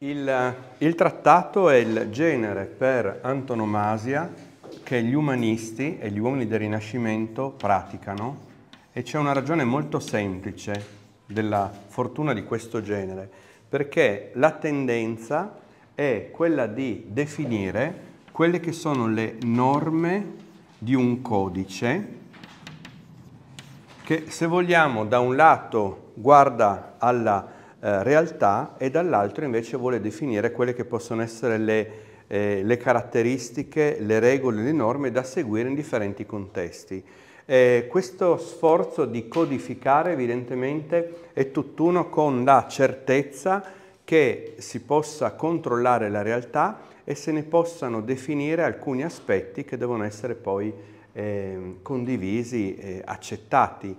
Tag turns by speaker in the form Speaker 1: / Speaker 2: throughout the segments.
Speaker 1: Il, il, trattato è il genere per antonomasia che gli umanisti e gli uomini del Rinascimento praticano e c'è una ragione molto semplice della fortuna di questo genere, perché la tendenza è quella di definire quelle che sono le norme di un codice che se vogliamo da un lato guarda alla eh, realtà e dall'altro invece vuole definire quelle che possono essere le, eh, le caratteristiche, le regole, le norme da seguire in differenti contesti. Eh, questo sforzo di codificare evidentemente è tutt'uno con la certezza che si possa controllare la realtà e se ne possano definire alcuni aspetti che devono essere poi eh, condivisi e accettati.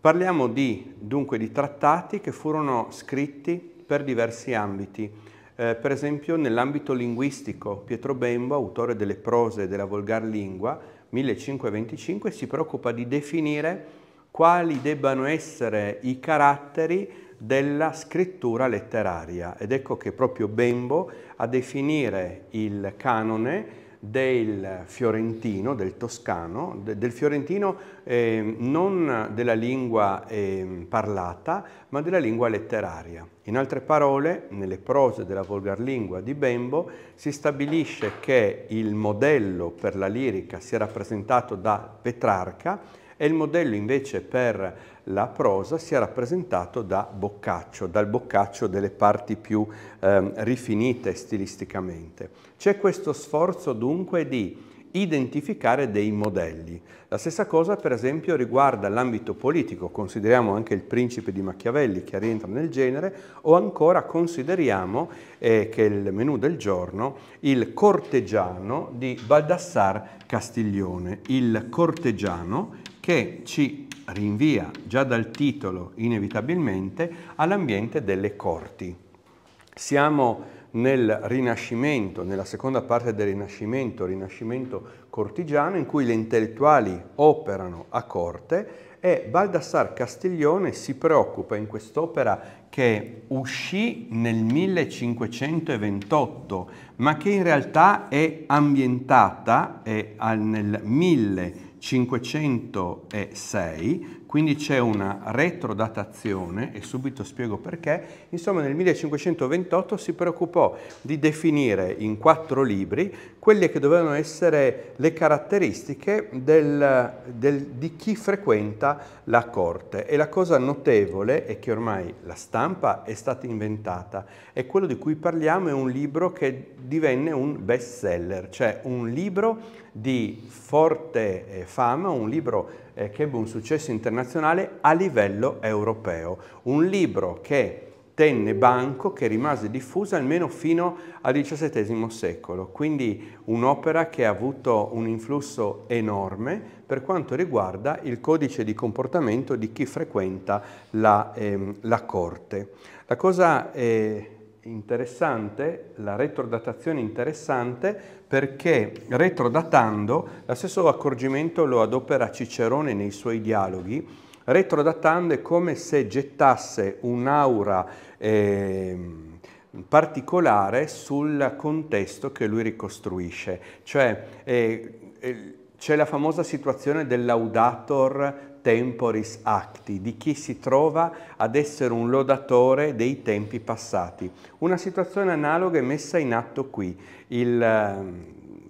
Speaker 1: Parliamo di, dunque di trattati che furono scritti per diversi ambiti, eh, per esempio nell'ambito linguistico Pietro Bembo, autore delle prose della Volgar Lingua, 1525, si preoccupa di definire quali debbano essere i caratteri della scrittura letteraria ed ecco che proprio Bembo a definire il canone del fiorentino, del toscano, de, del fiorentino eh, non della lingua eh, parlata, ma della lingua letteraria. In altre parole, nelle prose della volgar lingua di Bembo si stabilisce che il modello per la lirica sia rappresentato da Petrarca e il modello invece per la prosa sia rappresentato da Boccaccio, dal Boccaccio delle parti più eh, rifinite stilisticamente. C'è questo sforzo dunque di identificare dei modelli. La stessa cosa per esempio riguarda l'ambito politico, consideriamo anche il principe di Machiavelli che rientra nel genere o ancora consideriamo, eh, che è il menù del giorno, il cortegiano di Baldassar Castiglione, il cortegiano che ci rinvia già dal titolo inevitabilmente all'ambiente delle corti. Siamo nel Rinascimento, nella seconda parte del Rinascimento, Rinascimento cortigiano, in cui gli intellettuali operano a corte e Baldassar Castiglione si preoccupa in quest'opera che uscì nel 1528, ma che in realtà è ambientata è nel 1528 506 quindi c'è una retrodatazione e subito spiego perché. Insomma nel 1528 si preoccupò di definire in quattro libri quelle che dovevano essere le caratteristiche del, del, di chi frequenta la corte e la cosa notevole è che ormai la stampa è stata inventata e quello di cui parliamo è un libro che divenne un best seller, cioè un libro di forte eh, fama, un libro eh, che ebbe un successo internazionale a livello europeo. Un libro che tenne banco, che rimase diffusa almeno fino al XVII secolo, quindi un'opera che ha avuto un influsso enorme per quanto riguarda il codice di comportamento di chi frequenta la, ehm, la corte. La cosa eh, interessante, la retrodatazione interessante, perché retrodatando, lo stesso accorgimento lo adopera Cicerone nei suoi dialoghi, retrodatando è come se gettasse un'aura eh, particolare sul contesto che lui ricostruisce, cioè eh, eh, c'è la famosa situazione dell'audator temporis acti, di chi si trova ad essere un lodatore dei tempi passati. Una situazione analoga è messa in atto qui. Il, ehm,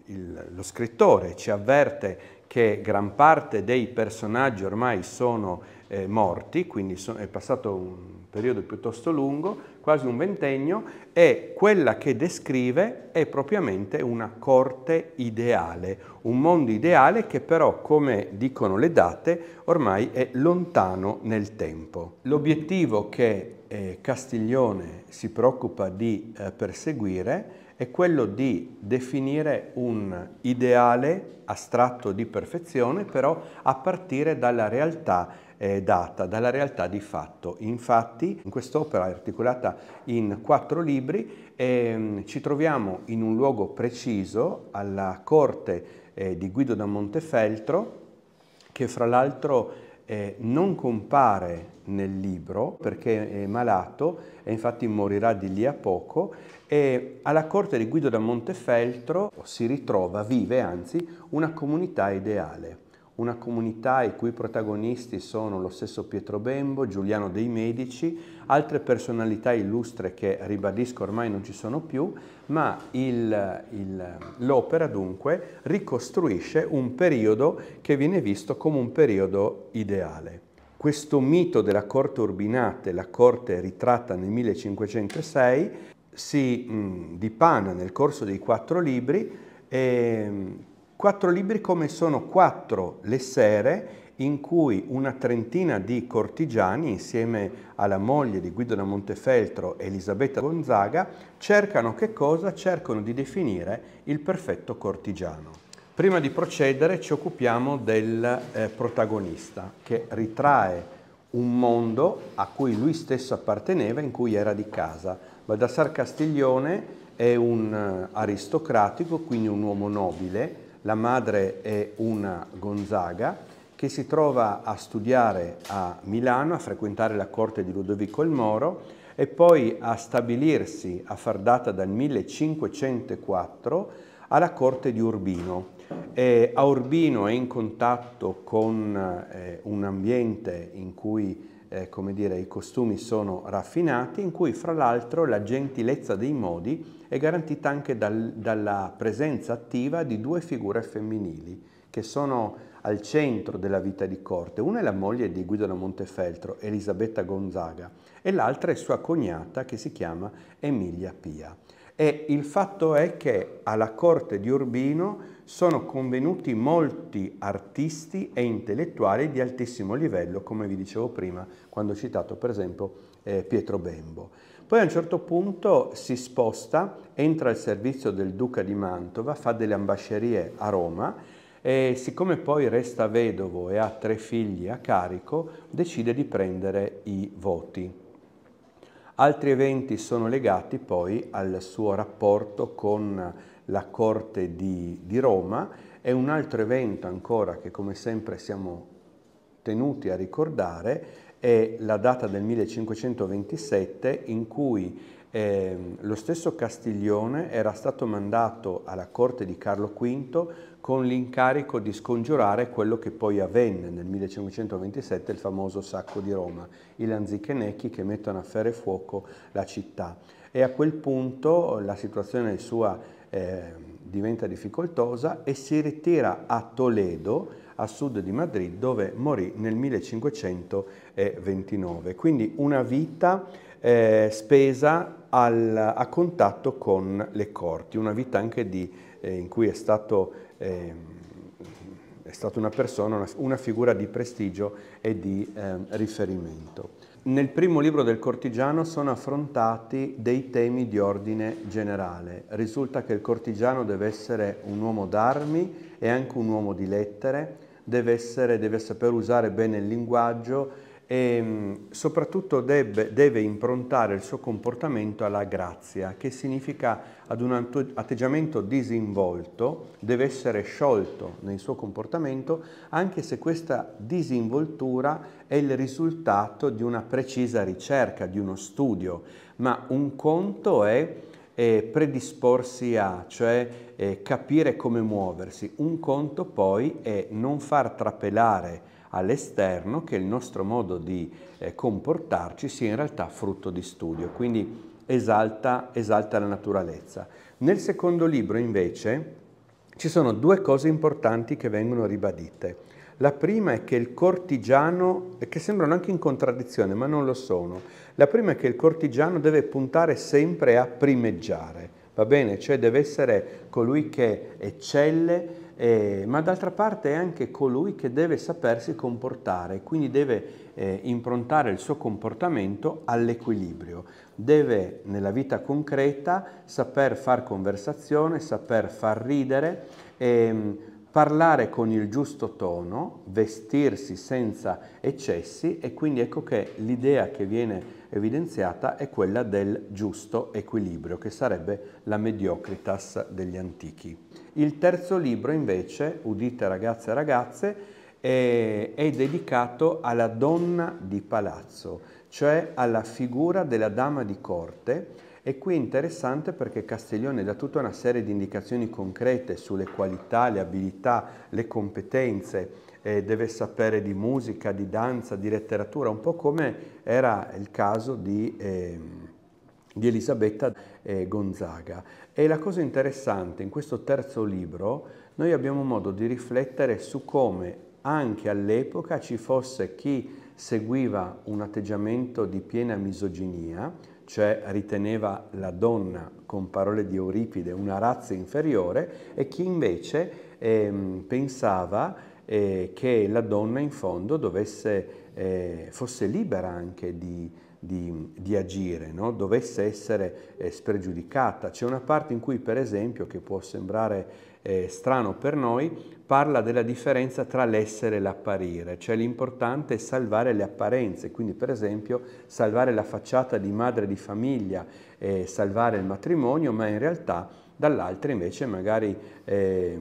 Speaker 1: il, lo scrittore ci avverte che gran parte dei personaggi ormai sono eh, morti, quindi so, è passato un periodo piuttosto lungo, quasi un ventennio, e quella che descrive è propriamente una corte ideale, un mondo ideale che però, come dicono le date, ormai è lontano nel tempo. L'obiettivo che eh, Castiglione si preoccupa di eh, perseguire è quello di definire un ideale astratto di perfezione, però a partire dalla realtà eh, data dalla realtà di fatto. Infatti in quest'opera articolata in quattro libri ehm, ci troviamo in un luogo preciso alla corte eh, di Guido da Montefeltro che fra l'altro eh, non compare nel libro perché è malato e infatti morirà di lì a poco e alla corte di Guido da Montefeltro si ritrova, vive anzi, una comunità ideale una comunità i cui protagonisti sono lo stesso Pietro Bembo, Giuliano dei Medici, altre personalità illustre che ribadisco ormai non ci sono più, ma l'opera dunque ricostruisce un periodo che viene visto come un periodo ideale. Questo mito della corte urbinate, la corte ritratta nel 1506, si mh, dipana nel corso dei quattro libri e Quattro libri come sono quattro le sere in cui una trentina di cortigiani, insieme alla moglie di Guido da Montefeltro, Elisabetta Gonzaga, cercano che cosa? Cercano di definire il perfetto cortigiano. Prima di procedere ci occupiamo del eh, protagonista che ritrae un mondo a cui lui stesso apparteneva, in cui era di casa. Baldassar Castiglione è un eh, aristocratico, quindi un uomo nobile, la madre è una Gonzaga che si trova a studiare a Milano, a frequentare la corte di Ludovico il Moro e poi a stabilirsi a far data dal 1504 alla corte di Urbino. E a Urbino è in contatto con eh, un ambiente in cui eh, come dire, i costumi sono raffinati, in cui fra l'altro la gentilezza dei modi è garantita anche dal, dalla presenza attiva di due figure femminili che sono al centro della vita di corte. Una è la moglie di Guido da Montefeltro, Elisabetta Gonzaga, e l'altra è sua cognata che si chiama Emilia Pia. E il fatto è che alla corte di Urbino sono convenuti molti artisti e intellettuali di altissimo livello, come vi dicevo prima, quando ho citato per esempio eh, Pietro Bembo. Poi a un certo punto si sposta, entra al servizio del duca di Mantova, fa delle ambascerie a Roma e siccome poi resta vedovo e ha tre figli a carico, decide di prendere i voti. Altri eventi sono legati poi al suo rapporto con la Corte di, di Roma e un altro evento ancora che come sempre siamo tenuti a ricordare è la data del 1527 in cui eh, lo stesso Castiglione era stato mandato alla corte di Carlo V con l'incarico di scongiurare quello che poi avvenne nel 1527, il famoso sacco di Roma, i lanzichenecchi che mettono a ferro e fuoco la città. E a quel punto la situazione sua eh, diventa difficoltosa e si ritira a Toledo, a sud di Madrid, dove morì nel 1529. Quindi una vita eh, spesa al, a contatto con le corti, una vita anche di, eh, in cui è stato... Ehm, è stata una persona, una, una, figura di prestigio e di ehm, riferimento. Nel primo libro del cortigiano sono affrontati dei temi di ordine generale. Risulta che il cortigiano deve essere un uomo d'armi e anche un uomo di lettere, deve, essere, deve saper usare bene il linguaggio e ehm, soprattutto deve, deve, improntare il suo comportamento alla grazia, che significa ad un atteggiamento disinvolto, deve essere sciolto nel suo comportamento, anche se questa disinvoltura è il risultato di una precisa ricerca, di uno studio, ma un conto è eh, predisporsi a, cioè eh, capire come muoversi, un conto poi è non far trapelare all'esterno che il nostro modo di eh, comportarci sia in realtà frutto di studio, quindi esalta, esalta la naturalezza. Nel secondo libro invece ci sono due cose importanti che vengono ribadite. La prima è che il cortigiano, che sembrano anche in contraddizione ma non lo sono, la prima è che il cortigiano deve puntare sempre a primeggiare, va bene? Cioè deve essere colui che eccelle, eh, ma d'altra parte è anche colui che deve sapersi comportare, quindi deve eh, improntare il suo comportamento all'equilibrio. Deve nella vita concreta saper far conversazione, saper far ridere, ehm, parlare con il giusto tono, vestirsi senza eccessi e quindi ecco che l'idea che viene evidenziata è quella del giusto equilibrio, che sarebbe la mediocritas degli antichi. Il terzo libro invece, udite ragazze e ragazze, è, è dedicato alla donna di palazzo, cioè alla figura della dama di corte e qui è interessante perché Castiglione dà tutta una serie di indicazioni concrete sulle qualità, le abilità, le competenze, eh, deve sapere di musica, di danza, di letteratura, un po' come era il caso di... Eh, di Elisabetta eh, Gonzaga. E la cosa interessante, in questo terzo libro, noi abbiamo modo di riflettere su come anche all'epoca ci fosse chi seguiva un atteggiamento di piena misoginia, cioè riteneva la donna, con parole di Euripide, una razza inferiore, e chi invece eh, pensava eh, che la donna in fondo dovesse, eh, fosse libera anche di, di, di agire, no? dovesse essere eh, spregiudicata. C'è una parte in cui, per esempio, che può sembrare eh, strano per noi, parla della differenza tra l'essere e l'apparire, cioè l'importante è salvare le apparenze, quindi per esempio salvare la facciata di madre di famiglia, eh, salvare il matrimonio, ma in realtà dall'altra invece magari eh,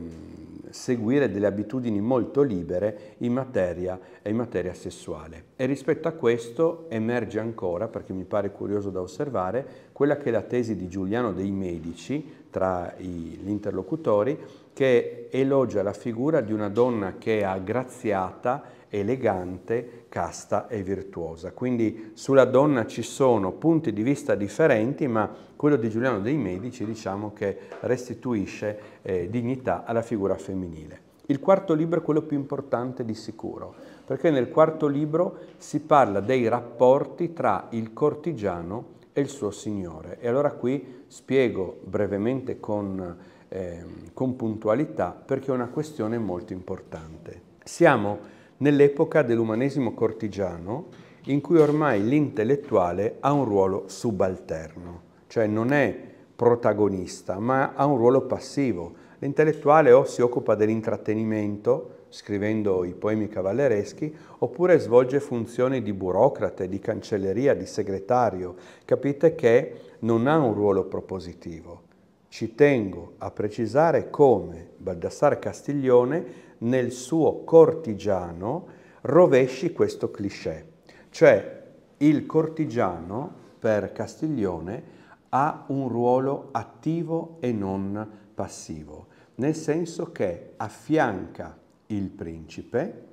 Speaker 1: seguire delle abitudini molto libere in materia, in materia sessuale. E rispetto a questo emerge ancora, perché mi pare curioso da osservare, quella che è la tesi di Giuliano dei Medici, tra gli interlocutori che elogia la figura di una donna che è aggraziata, elegante, casta e virtuosa. Quindi sulla donna ci sono punti di vista differenti, ma quello di Giuliano dei Medici diciamo che restituisce eh, dignità alla figura femminile. Il quarto libro è quello più importante di sicuro, perché nel quarto libro si parla dei rapporti tra il cortigiano e il suo Signore. E allora qui spiego brevemente con, eh, con puntualità perché è una questione molto importante. Siamo nell'epoca dell'umanesimo cortigiano in cui ormai l'intellettuale ha un ruolo subalterno, cioè non è protagonista ma ha un ruolo passivo, L'intellettuale o si occupa dell'intrattenimento, scrivendo i poemi cavallereschi, oppure svolge funzioni di burocrate, di cancelleria, di segretario. Capite che non ha un ruolo propositivo. Ci tengo a precisare come Baldassare Castiglione nel suo cortigiano rovesci questo cliché. Cioè il cortigiano per Castiglione ha un ruolo attivo e non passivo nel senso che affianca il principe,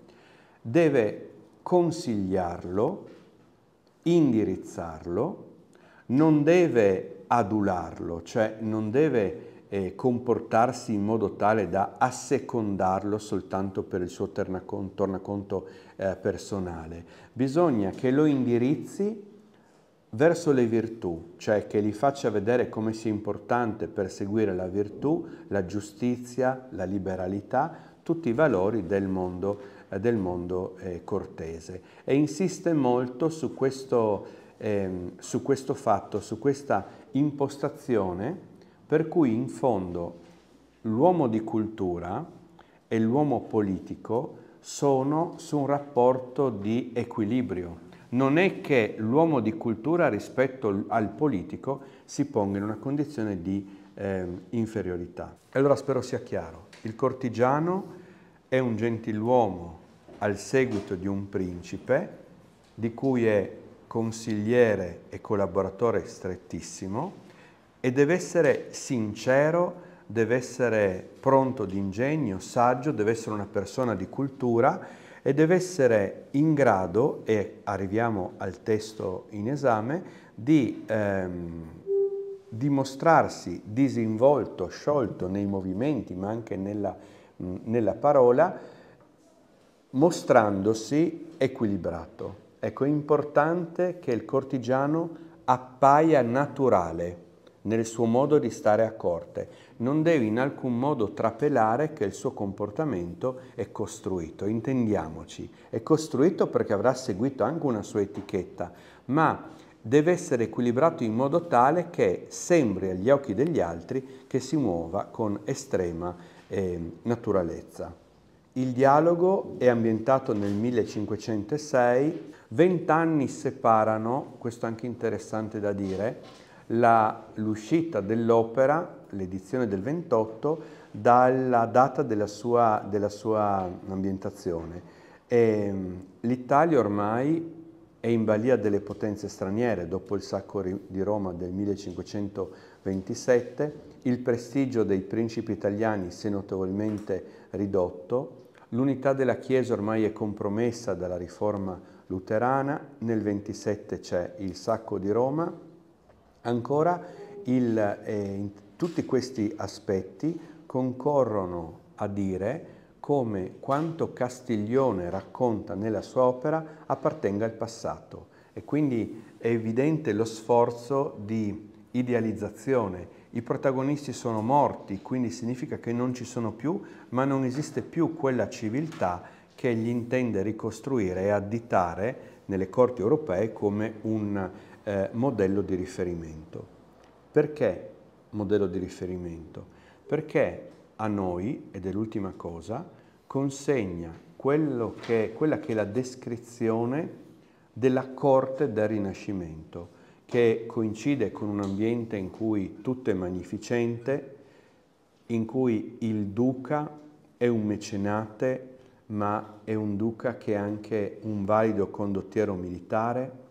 Speaker 1: deve consigliarlo, indirizzarlo, non deve adularlo, cioè non deve eh, comportarsi in modo tale da assecondarlo soltanto per il suo tornaconto, eh, personale. Bisogna che lo indirizzi verso le virtù, cioè che li faccia vedere come sia importante perseguire la virtù, la giustizia, la liberalità, tutti i valori del mondo, eh, del mondo eh, cortese. E insiste molto su questo, eh, su questo fatto, su questa impostazione per cui in fondo l'uomo di cultura e l'uomo politico sono su un rapporto di equilibrio, non è che l'uomo di cultura rispetto al politico si ponga in una condizione di eh, inferiorità. allora spero sia chiaro, il cortigiano è un gentiluomo al seguito di un principe di cui è consigliere e collaboratore strettissimo e deve essere sincero, deve essere pronto d'ingegno, saggio, deve essere una persona di cultura e deve essere in grado, e arriviamo al testo in esame, di ehm, dimostrarsi disinvolto, sciolto nei movimenti ma anche nella, mh, nella parola, mostrandosi equilibrato. Ecco, è importante che il cortigiano appaia naturale, nel suo modo di stare a corte. Non devi in alcun modo trapelare che il suo comportamento è costruito, intendiamoci. È costruito perché avrà seguito anche una sua etichetta, ma deve essere equilibrato in modo tale che sembri agli occhi degli altri che si muova con estrema eh, naturalezza. Il dialogo è ambientato nel 1506, vent'anni separano, questo è anche interessante da dire, l'uscita dell'opera, l'edizione del 28, dalla data della sua, della sua ambientazione. Ehm, L'Italia ormai è in balia delle potenze straniere, dopo il sacco di Roma del 1527, il prestigio dei principi italiani si è notevolmente ridotto, l'unità della Chiesa ormai è compromessa dalla riforma luterana, nel 27 c'è il sacco di Roma Ancora, il, eh, tutti questi aspetti concorrono a dire come quanto Castiglione racconta nella sua opera appartenga al passato e quindi è evidente lo sforzo di idealizzazione. I protagonisti sono morti, quindi significa che non ci sono più, ma non esiste più quella civiltà che egli intende ricostruire e additare nelle corti europee come un eh, modello di riferimento. Perché modello di riferimento? Perché a noi, ed è l'ultima cosa, consegna che, quella che è la descrizione della corte del Rinascimento, che coincide con un ambiente in cui tutto è magnificente, in cui il duca è un mecenate, ma è un duca che è anche un valido condottiero militare,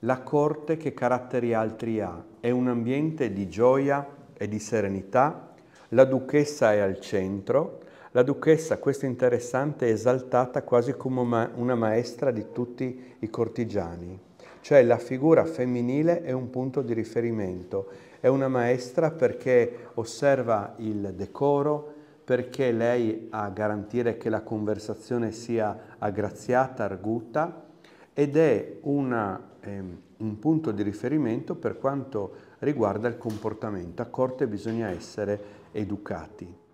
Speaker 1: la corte che caratteri altri ha, è un ambiente di gioia e di serenità, la duchessa è al centro, la duchessa, questo è interessante, è esaltata quasi come una maestra di tutti i cortigiani, cioè la figura femminile è un punto di riferimento, è una maestra perché osserva il decoro, perché lei ha a garantire che la conversazione sia aggraziata, arguta, ed è una Ehm, un punto di riferimento per quanto riguarda il comportamento. A corte bisogna essere educati.